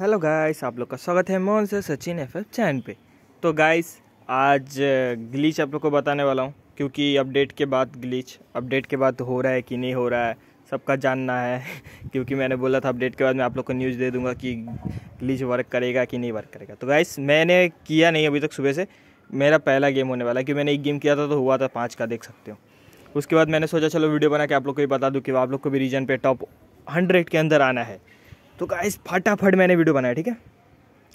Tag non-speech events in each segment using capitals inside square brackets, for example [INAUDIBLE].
hello guys आप लोग का स्वागत है मोहन से सचिन एफ एफ चैन पे तो गाइस आज ग्लीच आप लोग को बताने वाला हूँ क्योंकि अपडेट के बाद ग्लीच अपडेट के बाद हो रहा है कि नहीं हो रहा है सबका जानना है [LAUGHS] क्योंकि मैंने बोला था अपडेट के बाद मैं आप लोग को न्यूज़ दे दूँगा कि ग्लीच वर्क करेगा कि नहीं वर्क करेगा तो गाइस मैंने किया नहीं अभी तक सुबह से मेरा पहला गेम होने वाला है क्योंकि मैंने एक गेम किया था तो हुआ था पाँच का देख सकते हो उसके बाद मैंने सोचा चलो वीडियो बना के आप लोग को भी बता दूँ कि आप लोग को भी रीजन पर टॉप हंड्रेड के अंदर आना है तो गाइस फटाफट मैंने वीडियो बनाया ठीक है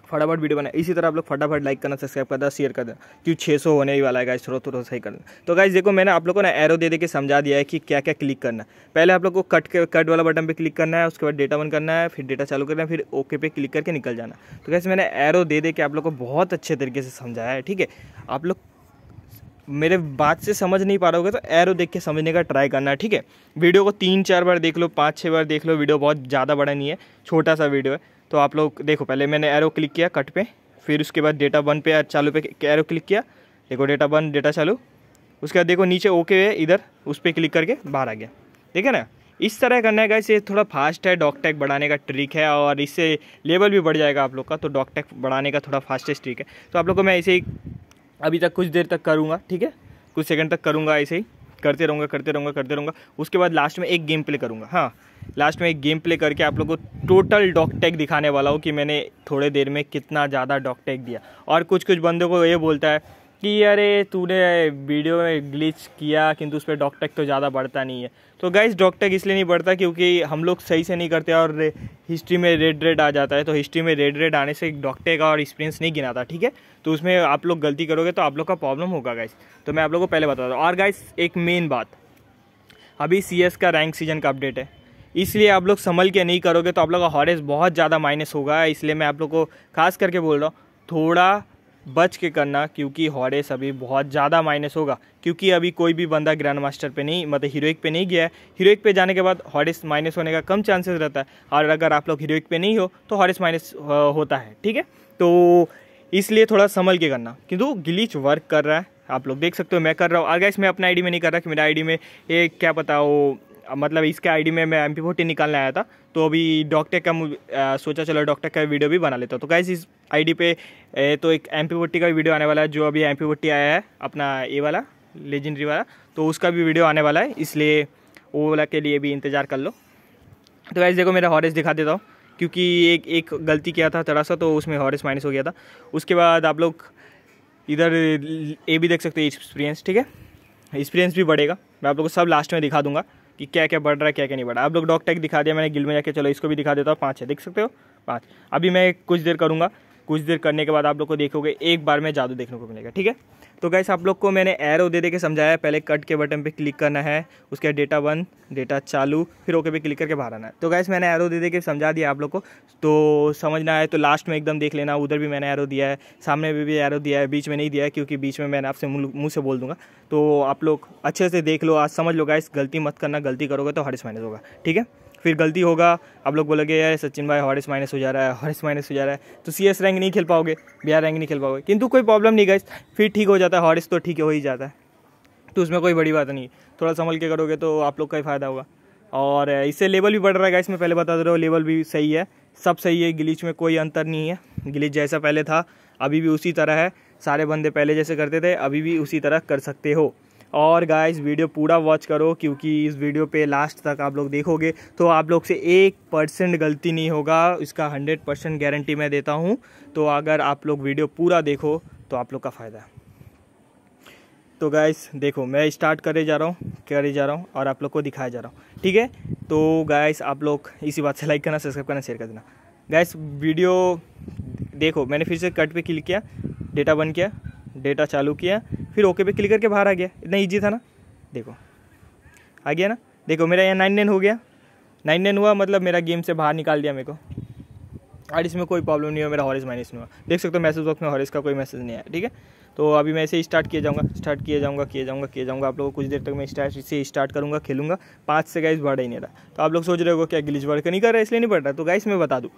फटाफट वीडियो बनाया इसी तरह आप लोग फटाफट लाइक करना सब्सक्राइब कर देना शेयर कर देना क्योंकि छः सौ होने ही वाला है गाइस थोड़ा थोड़ा सही देना तो गाइस देखो मैंने आप लोग को ना एरो दे दे के समझा दिया है कि क्या क्या क्लिक करना है पहले आप लोग को कट के कट वाला बटन पर क्लिक करना है उसके बाद डेटा ऑन करना है फिर डेटा चालू करना है फिर ओके पे क्लिक करके निकल जाना तो कैसे मैंने एरो दे दे के आप लोग को बहुत अच्छे तरीके से समझाया है ठीक है आप लोग मेरे बात से समझ नहीं पा रहे होगे तो एरो देख के समझने का ट्राई करना ठीक है वीडियो को तीन चार बार देख लो पाँच छः बार देख लो वीडियो बहुत ज़्यादा बड़ा नहीं है छोटा सा वीडियो है तो आप लोग देखो पहले मैंने एरो क्लिक किया कट पे फिर उसके बाद डेटा वन पे चालू पे एरो क्लिक किया देखो डेटा वन डेटा चालू उसके बाद देखो नीचे ओके है इधर उस पर क्लिक करके बाहर आ गया ठीक है ना इस तरह करने का इसे थोड़ा फास्ट है डॉक टैक बढ़ाने का ट्रिक है और इससे लेवल भी बढ़ जाएगा आप लोग का तो डॉक टैक बढ़ाने का थोड़ा फास्टेस्ट ट्रिक है तो आप लोग को मैं इसे अभी तक कुछ देर तक करूँगा ठीक है कुछ सेकंड तक करूँगा ऐसे ही करते रहूँगा करते रहूँगा करते रहूँगा उसके बाद लास्ट में एक गेम प्ले करूँगा हाँ लास्ट में एक गेम प्ले करके आप लोग को टोटल डॉक टैग दिखाने वाला हूँ कि मैंने थोड़े देर में कितना ज़्यादा डॉक टैग दिया और कुछ कुछ बंदों को ये बोलता है कि अरे तूने वीडियो में ग्लिच किया किंतु उस पर डॉकटेक तो ज़्यादा बढ़ता नहीं है तो गाइज डॉकटेक इसलिए नहीं बढ़ता क्योंकि हम लोग सही से नहीं करते और हिस्ट्री में रेड रेड आ जाता है तो हिस्ट्री में रेड रेड आने से का और एक्सपीरियंस नहीं गिनाता ठीक है तो उसमें आप लोग गलती करोगे तो आप लोग का प्रॉब्लम होगा गाइज तो मैं आप लोग को पहले बताता हूँ और गाइज एक मेन बात अभी सी का रैंक सीजन का अपडेट है इसलिए आप लोग संभल के नहीं करोगे तो आप लोग का हॉरेस बहुत ज़्यादा माइनस होगा इसलिए मैं आप लोग को खास करके बोल रहा हूँ थोड़ा बच के करना क्योंकि हॉरेस अभी बहुत ज़्यादा माइनस होगा क्योंकि अभी कोई भी बंदा ग्रैंड मास्टर पे नहीं मतलब हीरोइक पे नहीं गया है हीरोइक पे जाने के बाद हॉरेस माइनस होने का कम चांसेस रहता है और अगर आप लोग हीरोइक पे नहीं हो तो हॉरेस माइनस होता है ठीक है तो इसलिए थोड़ा संभल के करना किंतु गिलीच वर्क कर रहा है आप लोग देख सकते हो मैं कर रहा हूँ अगर इसमें अपना आई में नहीं कर रहा कि मेरा आई में एक क्या पता मतलब इसके आईडी में मैं एम पी फोर्टी निकालने आया था तो अभी डॉक्टर का आ, सोचा चलो डॉक्टर का वीडियो भी बना लेता हूँ तो कैसे इस आईडी पे ए, तो एक एम पी फोर्टी का वीडियो आने वाला है जो अभी एम पी फोर्टी आया है अपना ये वाला लेजेंडरी वाला तो उसका भी वीडियो आने वाला है इसलिए वो वाला के लिए भी इंतज़ार कर लो तो वैसे देखो मेरा हॉरेस दिखा देता हूँ क्योंकि एक एक गलती किया था थोड़ा सा तो उसमें हॉरेस माइनस हो गया था उसके बाद आप लोग इधर ये भी देख सकते हैं एक्सपीरियंस ठीक है एक्सपीरियंस भी बढ़ेगा मैं आप लोग को सब लास्ट में दिखा दूंगा कि क्या क्या बढ़ रहा है क्या क्या नहीं बढ़ रहा आप लोग डॉक टैग दिखा दिया मैंने गिल में जाके चलो इसको भी दिखा देता हूँ पाँच है देख सकते हो पाँच अभी मैं कुछ देर करूँगा कुछ देर करने के बाद आप लोग को देखोगे एक बार में जादू देखने को मिलेगा ठीक है तो गैस आप लोग को मैंने एरो दे दे के समझाया पहले कट के बटन पे क्लिक करना है उसके बाद डेटा वन डेटा चालू फिर ओके पे क्लिक करके बाहर आना है तो गैस मैंने एरो दे दे के समझा दिया आप लोग को तो समझना है तो लास्ट में एकदम देख लेना उधर भी मैंने एरो दिया है सामने भी भी एरो दिया है बीच में नहीं दिया है क्योंकि बीच में मैंने आपसे मुँह से बोल दूंगा तो आप लोग अच्छे से देख लो आज समझ लो गैस गलती मत करना गलती करोगे तो हर्ष मैनेज होगा ठीक है फिर गलती होगा आप लोग बोलोगे यार सचिन भाई हॉरिस माइनस हो जा रहा है हॉरिस माइनस हो जा रहा है तो सी एस रैंक नहीं खेल पाओगे बिहार रैंक नहीं खेल पाओगे किंतु कोई प्रॉब्लम नहीं गाइस फिर ठीक हो जाता है हॉरिस तो ठीक हो ही जाता है तो उसमें कोई बड़ी बात नहीं थोड़ा संभल के करोगे तो आप लोग का ही फ़ायदा होगा और इससे लेवल भी बढ़ रहा है गाइस मैं पहले बता दे रहा हूँ लेवल भी सही है सब सही है गिलीच में कोई अंतर नहीं है गिलीच जैसा पहले था अभी भी उसी तरह है सारे बंदे पहले जैसे करते थे अभी भी उसी तरह कर सकते हो और गाइस वीडियो पूरा वॉच करो क्योंकि इस वीडियो पे लास्ट तक आप लोग देखोगे तो आप लोग से एक परसेंट गलती नहीं होगा इसका हंड्रेड परसेंट गारंटी मैं देता हूँ तो अगर आप लोग वीडियो पूरा देखो तो आप लोग का फ़ायदा है तो गाइस देखो मैं स्टार्ट करे जा रहा हूँ करे जा रहा हूँ और आप लोग को दिखाया जा रहा हूँ ठीक है तो गाइस आप लोग इसी बात से लाइक करना सब्सक्राइब करना शेयर कर देना गैस वीडियो देखो मैंने फिर से कट पे क्लिक किया डेटा बंद किया डेटा चालू किया फिर ओके पे क्लिक करके बाहर आ गया इतना ईजी था ना देखो आ गया ना देखो मेरा यहाँ नाइन नाइन हो गया नाइन नाइन हुआ मतलब मेरा गेम से बाहर निकाल दिया मेरे को और इसमें कोई प्रॉब्लम नहीं हुआ मेरा हॉरिस माइनस नहीं हुआ देख सकते हो मैसेज बॉक्स में हॉरिस का कोई मैसेज नहीं आया ठीक है तो अभी मैं इसे स्टार्ट किया जाऊँगा स्टार्ट किया जाऊँगा किया जाऊँगा किया जाऊँगा आप लोगों को कुछ देर तक मैं स्टार्ट इसे स्टार्ट करूँगा खेलूँगा पाँच से गाइस बढ़ ही नहीं रहा तो आप लोग सोच रहे हो क्या गिलिज वर्क नहीं कर रहा इसलिए नहीं बढ़ रहा तो गाइस मैं बता दूँ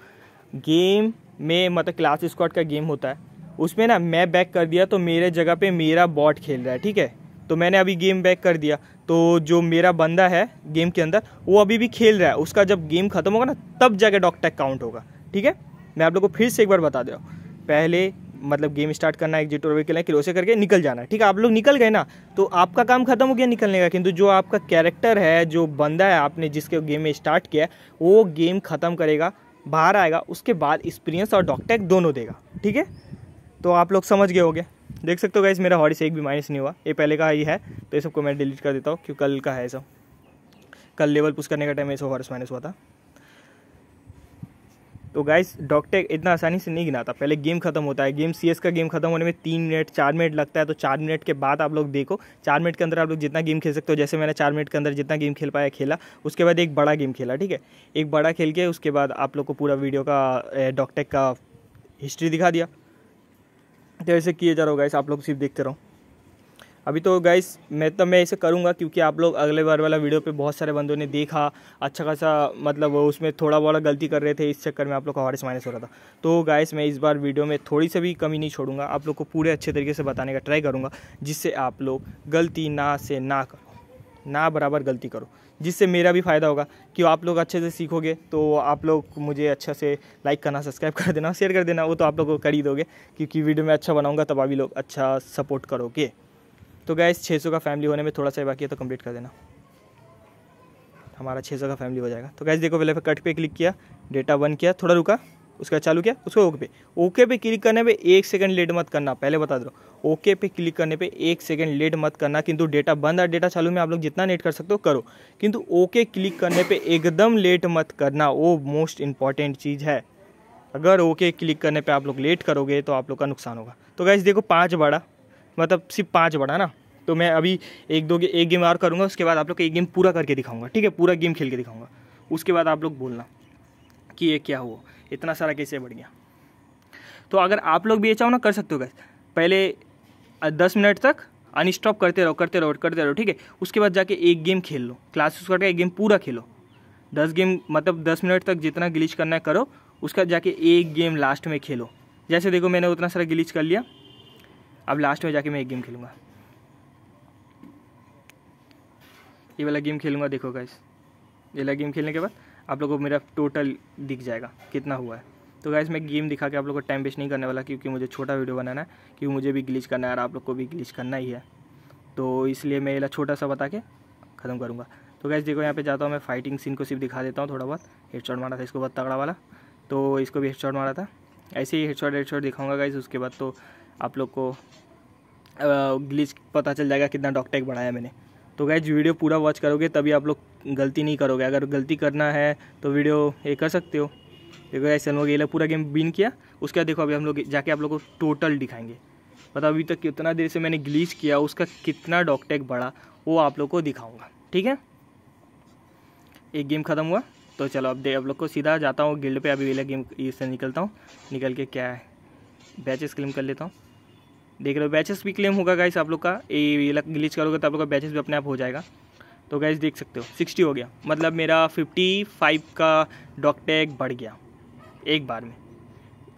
गेम में मतलब क्लास स्क्वाड का गेम होता है उसमें ना मैं बैक कर दिया तो मेरे जगह पे मेरा बॉट खेल रहा है ठीक है तो मैंने अभी गेम बैक कर दिया तो जो मेरा बंदा है गेम के अंदर वो अभी भी खेल रहा है उसका जब गेम ख़त्म होगा ना तब जाके डॉक टैक काउंट होगा ठीक है मैं आप लोग को फिर से एक बार बता दे रहा हूँ पहले मतलब गेम स्टार्ट करना है एग्जिट और खेलना है क्लोसे करके निकल जाना है ठीक है आप लोग निकल गए ना तो आपका काम खत्म हो गया निकलने का किंतु जो आपका कैरेक्टर है जो बंदा है आपने जिसके गेम में स्टार्ट किया है वो गेम ख़त्म करेगा बाहर आएगा उसके बाद एक्सपीरियंस और डॉकटैक दोनों देगा ठीक है तो आप लोग समझ गए होगे देख सकते हो गाइस मेरा हॉडी से एक भी माइनस नहीं हुआ ये पहले का ही है तो ये सबको मैं डिलीट कर देता हूँ क्योंकि कल का है सब कल लेवल पुश करने का टाइम ऐसा हॉर्स माइनस हुआ था तो गाइस डॉकटेक इतना आसानी से नहीं गिनाता पहले गेम खत्म होता है गेम सीएस का गेम खत्म होने में तीन मिनट चार मिनट लगता है तो चार मिनट के बाद आप लोग देखो चार मिनट के अंदर आप लोग जितना गेम खेल सकते हो जैसे मैंने चार मिनट के अंदर जितना गेम खेल पाया खेला उसके बाद एक बड़ा गेम खेला ठीक है एक बड़ा खेल के उसके बाद आप लोग को पूरा वीडियो का डॉकटेक का हिस्ट्री दिखा दिया तो ऐसे किए जा रहा हो गाइस आप लोग सिर्फ देखते रहो अभी तो गाइस मैं तो मैं ऐसे करूँगा क्योंकि आप लोग अगले बार वाला वीडियो पे बहुत सारे बंदों ने देखा अच्छा खासा मतलब उसमें थोड़ा बहुत गलती कर रहे थे इस चक्कर में आप लोग का हॉरेस माइनस हो रहा था तो गाइस मैं इस बार वीडियो में थोड़ी सी भी कमी नहीं छोड़ूंगा आप लोग को पूरे अच्छे तरीके से बताने का ट्राई करूँगा जिससे आप लोग गलती ना से ना कर ना बराबर गलती करो जिससे मेरा भी फ़ायदा होगा कि आप लोग अच्छे से सीखोगे तो आप लोग मुझे अच्छे से लाइक करना सब्सक्राइब कर देना शेयर कर देना वो तो आप लोग को कर ही दोगे क्योंकि वीडियो में अच्छा बनाऊँगा तब अभी लोग अच्छा सपोर्ट करोगे तो गैस छः का फैमिली होने में थोड़ा सा बाकी है तो कम्प्लीट कर देना हमारा छः का फैमिली हो जाएगा तो गैस देखो पहले कट पे क्लिक किया डेटा वन किया थोड़ा रुका उसका चालू किया उसको ओके पे ओके पे क्लिक करने पे एक सेकंड लेट मत करना पहले बता दो ओके पे क्लिक करने पे एक सेकेंड लेट मत करना किंतु डेटा बंद और डेटा चालू में आप लोग जितना नेट कर सकते हो करो किंतु ओके क्लिक करने पे एकदम लेट मत करना वो मोस्ट इंपॉर्टेंट चीज़ है अगर ओके क्लिक करने पे आप लोग लेट करोगे तो आप लोग का नुकसान होगा तो गैस देखो पाँच बड़ा मतलब सिर्फ पाँच बड़ा ना तो मैं अभी एक दो एक गेम और करूँगा उसके बाद आप लोग एक गेम पूरा करके दिखाऊँगा ठीक है पूरा गेम खेल के दिखाऊंगा उसके बाद आप लोग बोलना कि ये क्या हुआ इतना सारा कैसे बढ़ गया तो अगर आप लोग भी ये चाहो ना कर सकते हो गैस पहले दस मिनट तक अनस्टॉप करते रहो करते रहो करते रहो ठीक है उसके बाद जाके एक गेम खेल लो क्लासेस करके एक गेम पूरा खेलो दस गेम मतलब दस मिनट तक जितना गिलीच करना है करो उसका जाके एक गेम लास्ट में खेलो जैसे देखो मैंने उतना सारा गिलीच कर लिया अब लास्ट में जाके मैं एक गेम खेलूँगा ये वाला गेम खेलूँगा देखो गाइस ये वाला गेम खेलने के बाद आप लोगों को मेरा टोटल दिख जाएगा कितना हुआ है तो गैस मैं गेम दिखा के आप लोग को टाइम वेस्ट नहीं करने वाला क्योंकि मुझे छोटा वीडियो बनाना है क्योंकि मुझे भी ग्लिच करना है और आप लोग को भी ग्लिच करना ही है तो इसलिए मैं इला छोटा सा बता के ख़त्म करूँगा तो गैस देखो यहाँ पे जाता हूँ मैं फाइटिंग सीन को सिर्फ दिखा देता हूँ थोड़ा बहुत हेडशॉट मारा था इसको बहुत तगड़ा वाला तो इसको भी हेडशॉट मारा था ऐसे ही हेडशॉट हेडशॉट दिखाऊंगा गैस उसके बाद तो आप लोग को ग्लिच पता चल जाएगा कितना डॉकटैक बढ़ाया मैंने तो गैस वीडियो पूरा वॉच करोगे तभी आप लोग गलती नहीं करोगे अगर गलती करना है तो वीडियो ये कर सकते हो देखो ऐसे हम लोग ये लोग पूरा गेम विन किया उसके बाद देखो अभी हम लोग जाके आप लोग को टोटल दिखाएंगे मतलब अभी तक कितना देर से मैंने ग्लीच किया उसका कितना डॉकटेक बढ़ा वो आप लोग को दिखाऊंगा ठीक है एक गेम ख़त्म हुआ तो चलो अब दे आप लोग को सीधा जाता हूँ गिल्ड पे अभी वेला गेम इससे निकलता हूँ निकल के क्या है बैचेस क्लेम कर लेता हूँ देख रहे हो बैचेस भी क्लेम होगा गाइस आप लोग का ये ग्लीच करोगे तो आप लोग का बैचेस भी अपने आप हो जाएगा तो गाइस देख सकते हो सिक्सटी हो गया मतलब मेरा फिफ्टी फाइव का डॉकटेक बढ़ गया एक बार में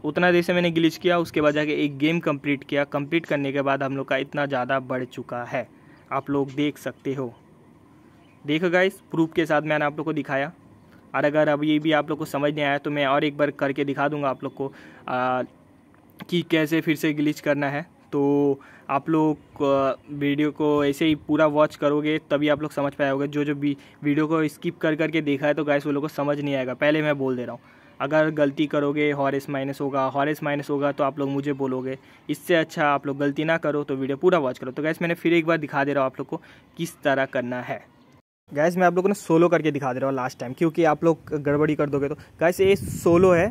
उतना देर से मैंने ग्लिच किया उसके बाद जाके एक गेम कंप्लीट किया कंप्लीट करने के बाद हम लोग का इतना ज़्यादा बढ़ चुका है आप लोग देख सकते हो देखो गाइस प्रूफ के साथ मैंने आप लोग को दिखाया और अगर अब ये भी आप लोग को समझ नहीं आया तो मैं और एक बार करके दिखा दूंगा आप लोग को आ, कि कैसे फिर से ग्लिच करना है तो आप लोग वीडियो को ऐसे ही पूरा वॉच करोगे तभी आप लोग समझ पाओगे जो जो भी वीडियो को स्किप कर करके देखा है तो गाइस वो लोग को समझ नहीं आएगा पहले मैं बोल दे रहा हूँ अगर गलती करोगे हॉरेस माइनस होगा हॉरेस माइनस होगा तो आप लोग मुझे बोलोगे इससे अच्छा आप लोग गलती ना करो तो वीडियो पूरा वॉच करो तो गैस मैंने फिर एक बार दिखा दे रहा हूँ आप लोग को किस तरह करना है गैस मैं आप लोगों ने सोलो करके दिखा दे रहा हूँ लास्ट टाइम क्योंकि आप लोग गड़बड़ी कर दोगे तो गैस ये सोलो है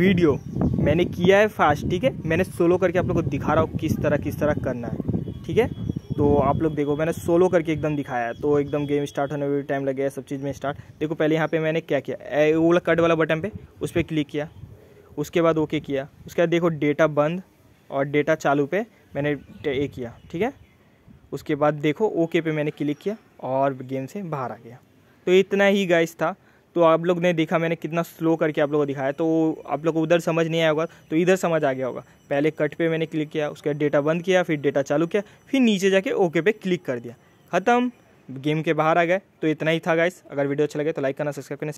वीडियो मैंने किया है फास्ट ठीक है मैंने सोलो करके आप लोग को दिखा रहा हूँ किस तरह किस तरह करना है ठीक है तो आप लोग देखो मैंने सोलो करके एकदम दिखाया तो एकदम गेम स्टार्ट होने में टाइम लग गया सब चीज़ में स्टार्ट देखो पहले यहाँ पे मैंने क्या किया वो वाला कट वाला बटन पे उस पर क्लिक किया उसके बाद ओके किया उसके बाद देखो डेटा बंद और डेटा चालू पे मैंने ए किया ठीक है उसके बाद देखो ओके पे मैंने क्लिक किया और गेम से बाहर आ गया तो इतना ही गाइस था तो आप लोग ने देखा मैंने कितना स्लो करके आप लोगों को दिखाया तो आप लोग को उधर समझ नहीं आया होगा तो इधर समझ आ गया होगा पहले कट पे मैंने क्लिक किया उसके बाद डेटा बंद किया फिर डेटा चालू किया फिर नीचे जाके ओके पे क्लिक कर दिया ख़त्म गेम के बाहर आ गए तो इतना ही था गाइस अगर वीडियो अच्छा लगे तो लाइक करना सब्सक्राइब करना